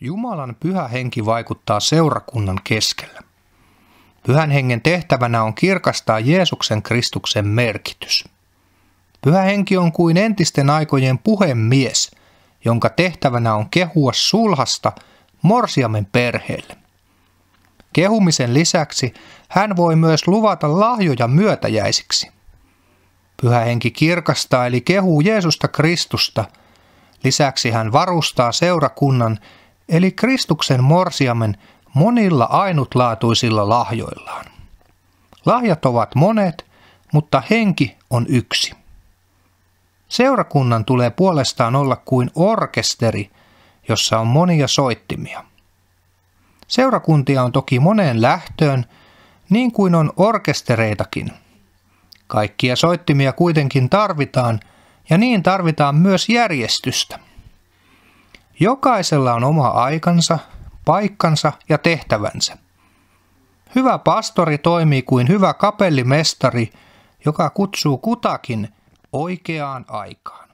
Jumalan pyhä henki vaikuttaa seurakunnan keskellä. Pyhän hengen tehtävänä on kirkastaa Jeesuksen Kristuksen merkitys. Pyhä henki on kuin entisten aikojen puhemies, jonka tehtävänä on kehua sulhasta morsiamen perheelle. Kehumisen lisäksi hän voi myös luvata lahjoja myötäjäisiksi. Pyhä henki kirkastaa eli kehuu Jeesusta Kristusta. Lisäksi hän varustaa seurakunnan eli Kristuksen morsiamen monilla ainutlaatuisilla lahjoillaan. Lahjat ovat monet, mutta henki on yksi. Seurakunnan tulee puolestaan olla kuin orkesteri, jossa on monia soittimia. Seurakuntia on toki moneen lähtöön, niin kuin on orkestereitakin. Kaikkia soittimia kuitenkin tarvitaan, ja niin tarvitaan myös järjestystä. Jokaisella on oma aikansa, paikkansa ja tehtävänsä. Hyvä pastori toimii kuin hyvä kapellimestari, joka kutsuu kutakin oikeaan aikaan.